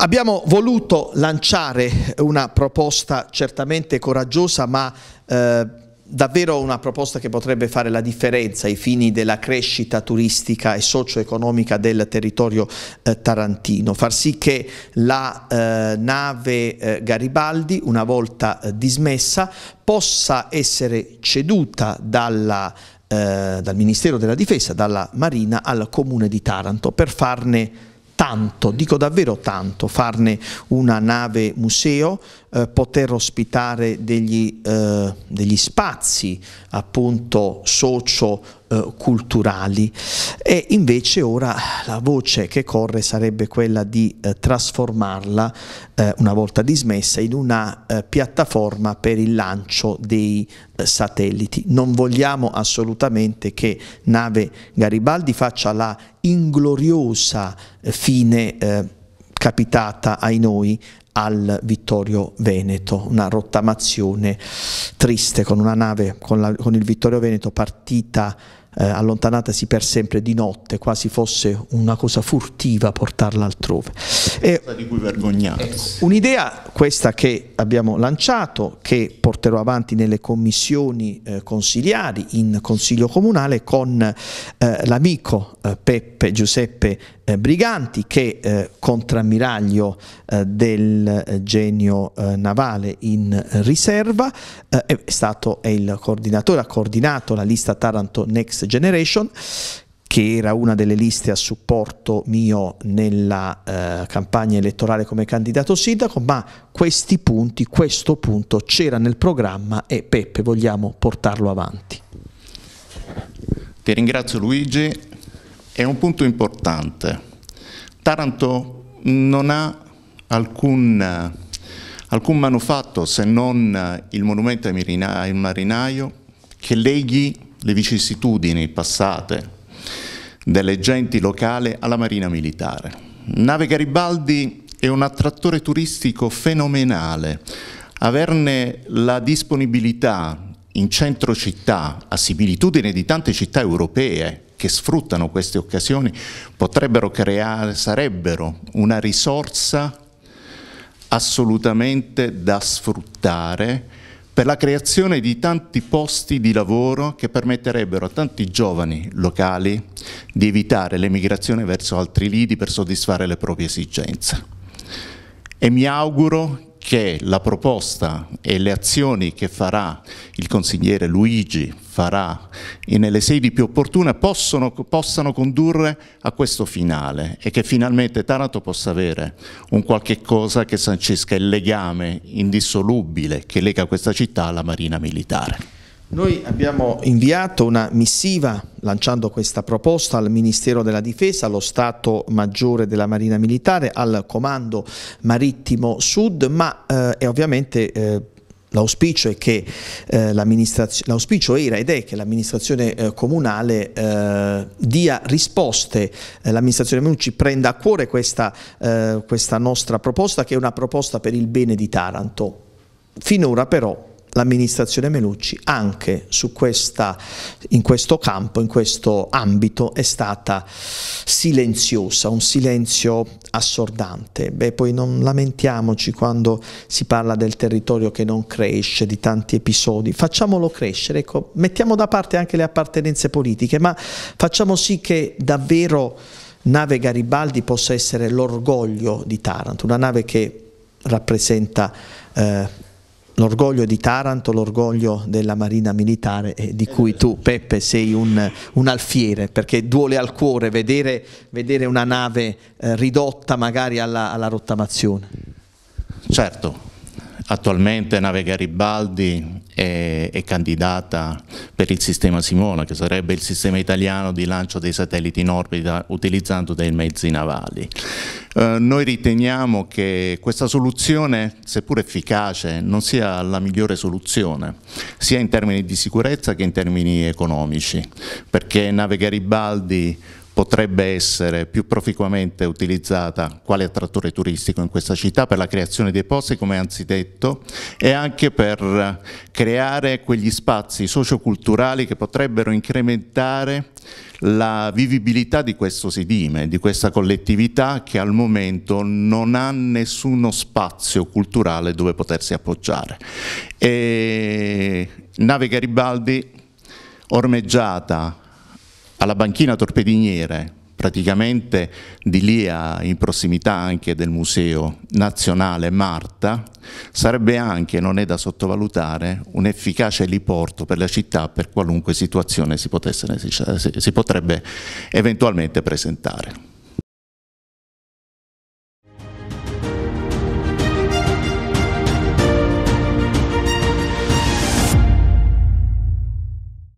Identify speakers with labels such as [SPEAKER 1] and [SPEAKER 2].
[SPEAKER 1] Abbiamo voluto lanciare una proposta certamente coraggiosa ma eh, davvero una proposta che potrebbe fare la differenza ai fini della crescita turistica e socio-economica del territorio eh, tarantino, far sì che la eh, nave eh, Garibaldi, una volta eh, dismessa, possa essere ceduta dalla eh, dal Ministero della Difesa, dalla Marina al Comune di Taranto per farne tanto, dico davvero tanto, farne una nave museo, eh, poter ospitare degli, eh, degli spazi appunto socio-culturali eh, e invece ora la voce che corre sarebbe quella di eh, trasformarla eh, una volta dismessa in una piattaforma per il lancio dei satelliti. Non vogliamo assolutamente che nave Garibaldi faccia la ingloriosa fine capitata ai noi al Vittorio Veneto, una rottamazione triste con una nave con, la, con il Vittorio Veneto partita eh, allontanatasi per sempre di notte, quasi fosse una cosa furtiva portarla altrove.
[SPEAKER 2] E, di cui vergognarsi.
[SPEAKER 1] Un'idea questa che abbiamo lanciato, che porterò avanti nelle commissioni eh, consiliari in Consiglio Comunale con eh, l'amico eh, Peppe Giuseppe eh, briganti che eh, contrammiraglio eh, del eh, genio eh, navale in riserva eh, è stato è il coordinatore ha coordinato la lista Taranto Next Generation che era una delle liste a supporto mio nella eh, campagna elettorale come candidato sindaco, ma questi punti, questo punto c'era nel programma e Peppe vogliamo portarlo avanti.
[SPEAKER 2] Ti ringrazio Luigi, è un punto importante. Taranto non ha alcun, alcun manufatto se non il monumento ai marinaio che leghi le vicissitudini passate delle genti locali alla marina militare. Nave Garibaldi è un attrattore turistico fenomenale. Averne la disponibilità in centro città, a similitudine di tante città europee, che sfruttano queste occasioni potrebbero creare, sarebbero una risorsa assolutamente da sfruttare per la creazione di tanti posti di lavoro che permetterebbero a tanti giovani locali di evitare l'emigrazione verso altri lidi per soddisfare le proprie esigenze. E mi auguro che la proposta e le azioni che farà il consigliere Luigi farà e nelle sedi più opportune possono, possano condurre a questo finale e che finalmente Taranto possa avere un qualche cosa che sancisca il legame indissolubile che lega questa città alla Marina Militare.
[SPEAKER 1] Noi abbiamo inviato una missiva lanciando questa proposta al Ministero della Difesa, allo Stato Maggiore della Marina Militare, al Comando Marittimo Sud, ma eh, è ovviamente eh, L'auspicio, che, eh, l'auspicio, era ed è che l'amministrazione eh, comunale eh, dia risposte, eh, l'amministrazione Menucci prenda a cuore questa, eh, questa nostra proposta che è una proposta per il bene di Taranto. Finora però l'amministrazione Melucci anche su questa, in questo campo, in questo ambito è stata silenziosa, un silenzio assordante. Beh, poi non lamentiamoci quando si parla del territorio che non cresce, di tanti episodi, facciamolo crescere, ecco, mettiamo da parte anche le appartenenze politiche, ma facciamo sì che davvero nave Garibaldi possa essere l'orgoglio di Taranto, una nave che rappresenta eh, l'orgoglio di Taranto, l'orgoglio della Marina Militare eh, di cui tu Peppe sei un, un, alfiere perché duole al cuore vedere, vedere una nave eh, ridotta magari alla, alla rottamazione.
[SPEAKER 2] Certo, Attualmente Nave Garibaldi è, è, candidata per il sistema Simona, che sarebbe il sistema italiano di lancio dei satelliti in orbita utilizzando dei mezzi navali. Eh, noi riteniamo che questa soluzione, seppur efficace, non sia la migliore soluzione, sia in termini di sicurezza che in termini economici, perché Nave Garibaldi potrebbe essere più proficuamente utilizzata quale attrattore turistico in questa città per la creazione dei posti come anzidetto e anche per creare quegli spazi socioculturali che potrebbero incrementare la vivibilità di questo sedime, di questa collettività che al momento non ha nessuno spazio culturale dove potersi appoggiare. E Nave Garibaldi ormeggiata alla banchina torpediniere, praticamente di lì a, in prossimità anche del Museo Nazionale Marta, sarebbe anche, non è da sottovalutare, un efficace liporto per la città per qualunque situazione si, potesse, si potrebbe eventualmente presentare.